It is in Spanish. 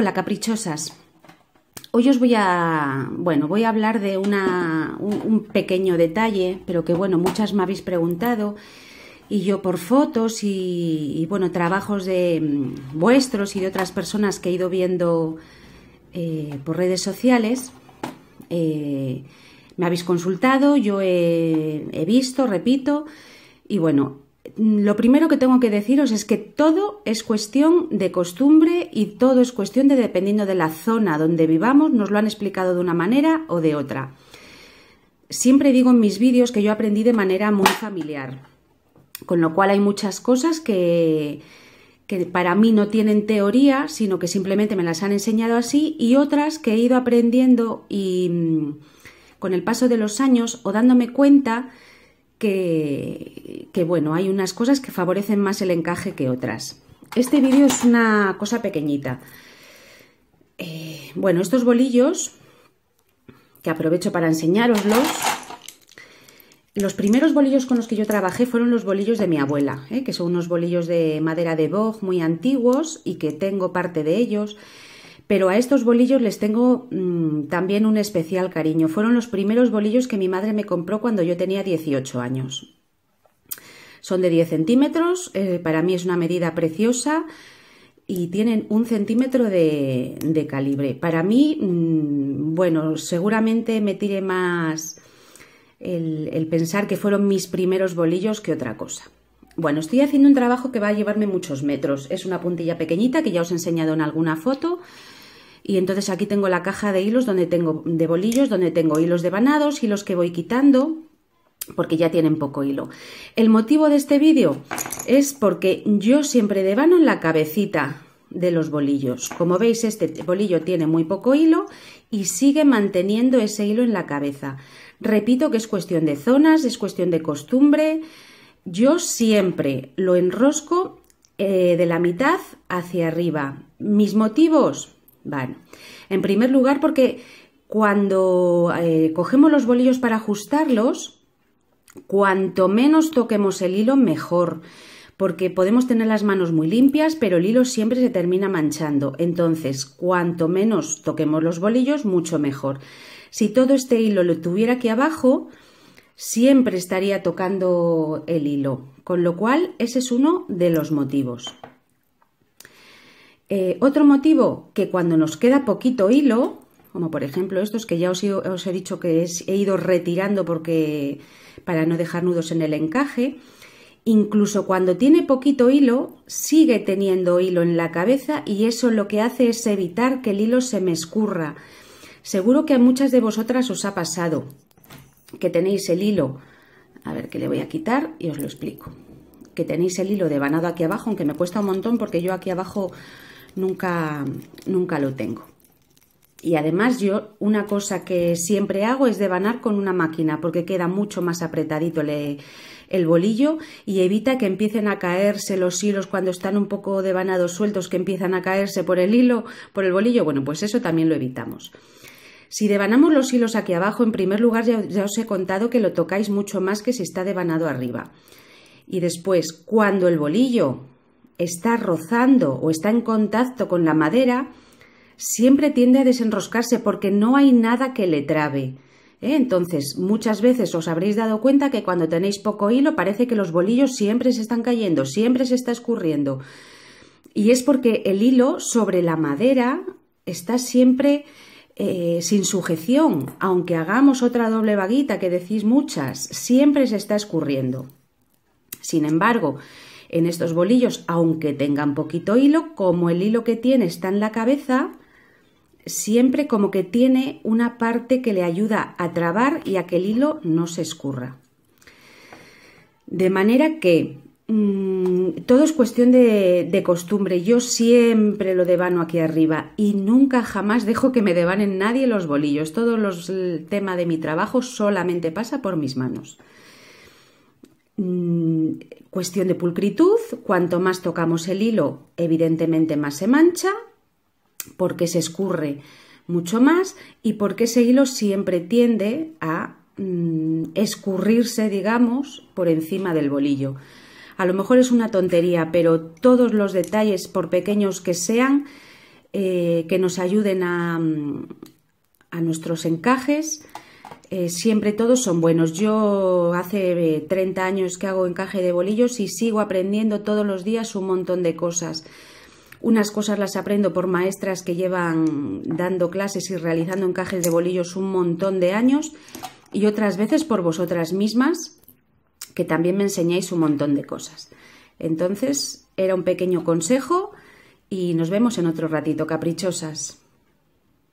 Hola caprichosas. Hoy os voy a, bueno, voy a hablar de una, un, pequeño detalle, pero que bueno, muchas me habéis preguntado y yo por fotos y, bueno, trabajos de mm, vuestros y de otras personas que he ido viendo eh, por redes sociales, eh, me habéis consultado, yo he visto, repito, y bueno, lo primero que tengo que deciros es que todo es cuestión de costumbre y todo es cuestión de dependiendo de la zona donde vivamos, nos lo han explicado de una manera o de otra. Siempre digo en mis vídeos que yo aprendí de manera muy familiar, con lo cual hay muchas cosas que, que para mí no tienen teoría, sino que simplemente me las han enseñado así, y otras que he ido aprendiendo y mm, con el paso de los años o dándome cuenta que, bueno, hay unas cosas que favorecen más el encaje que otras. Este vídeo es una cosa pequeñita. Eh, bueno, estos bolillos, que aprovecho para enseñároslos, los primeros bolillos con los que yo trabajé fueron los bolillos de mi abuela, eh, que son unos bolillos de madera de boj muy antiguos y que tengo parte de ellos. Pero a estos bolillos les tengo mm, también un especial cariño. Fueron los primeros bolillos que mi madre me compró cuando yo tenía 18 años. Son de 10 centímetros, eh, para mí es una medida preciosa y tienen un centímetro de, calibre. Para mí, mm, bueno, seguramente me tire más el, el pensar que fueron mis primeros bolillos que otra cosa. Bueno, estoy haciendo un trabajo que va a llevarme muchos metros. Es una puntilla pequeñita que ya os he enseñado en alguna foto y entonces aquí tengo la caja de hilos donde tengo de bolillos, donde tengo hilos devanados y los que voy quitando porque ya tienen poco hilo. El motivo de este vídeo es porque yo siempre devano en la cabecita de los bolillos. Como veis este bolillo tiene muy poco hilo y sigue manteniendo ese hilo en la cabeza. Repito que es cuestión de zonas, es cuestión de costumbre. Yo siempre lo enrosco eh, de la mitad hacia arriba. Mis motivos, bueno, en primer lugar porque cuando eh, cogemos los bolillos para ajustarlos, cuanto menos toquemos el hilo, mejor porque podemos tener las manos muy limpias, pero el hilo siempre se termina manchando. Entonces, cuanto menos toquemos los bolillos, mucho mejor. Si todo este hilo lo tuviera aquí abajo, siempre estaría tocando el hilo, con lo cual ese es uno de los motivos. Eh, otro motivo que cuando nos queda poquito hilo, como por ejemplo estos que ya os he, dicho que he ido retirando porque para no dejar nudos en el encaje, incluso cuando tiene poquito hilo, sigue teniendo hilo en la cabeza y eso lo que hace es evitar que el hilo se me escurra. Seguro que a muchas de vosotras os ha pasado que tenéis el hilo, a ver que le voy a quitar y os lo explico, que tenéis el hilo devanado aquí abajo, aunque me cuesta un montón porque yo aquí abajo nunca, nunca lo tengo. Y además yo una cosa que siempre hago es devanar con una máquina porque queda mucho más apretadito el bolillo y evita que empiecen a caerse los hilos cuando están un poco devanados sueltos que empiezan a caerse por el hilo, por el bolillo. Bueno, pues eso también lo evitamos. Si devanamos los hilos aquí abajo, en primer lugar ya, ya os he contado que lo tocáis mucho más que si está devanado arriba. Y después, cuando el bolillo está rozando o está en contacto con la madera, siempre tiende a desenroscarse porque no hay nada que le trabe. ¿eh? Entonces, muchas veces os habréis dado cuenta que cuando tenéis poco hilo parece que los bolillos siempre se están cayendo, siempre se está escurriendo. Y es porque el hilo sobre la madera está siempre eh, sin sujeción, aunque hagamos otra doble vaguita que decís muchas, siempre se está escurriendo. Sin embargo, en estos bolillos, aunque tengan poquito hilo, como el hilo que tiene está en la cabeza, siempre como que tiene una parte que le ayuda a trabar y a que el hilo no se escurra. De manera que mm, todo es cuestión de, costumbre. Yo siempre lo devano aquí arriba y nunca jamás dejo que me devanen nadie los bolillos. Todo el tema de mi trabajo solamente pasa por mis manos. Mm, cuestión de pulcritud, cuanto más tocamos el hilo, evidentemente más se mancha, porque se escurre mucho más y porque ese hilo siempre tiende a mm, escurrirse, digamos, por encima del bolillo. A lo mejor es una tontería, pero todos los detalles, por pequeños que sean, eh, que nos ayuden a, mm, a nuestros encajes, eh, siempre todos son buenos. Yo hace 30 eh, años que hago encaje de bolillos y sigo aprendiendo todos los días un montón de cosas. Unas cosas las aprendo por maestras que llevan dando clases y realizando encajes de bolillos un montón de años y otras veces por vosotras mismas que también me enseñáis un montón de cosas. Entonces, era un pequeño consejo y nos vemos en otro ratito, caprichosas.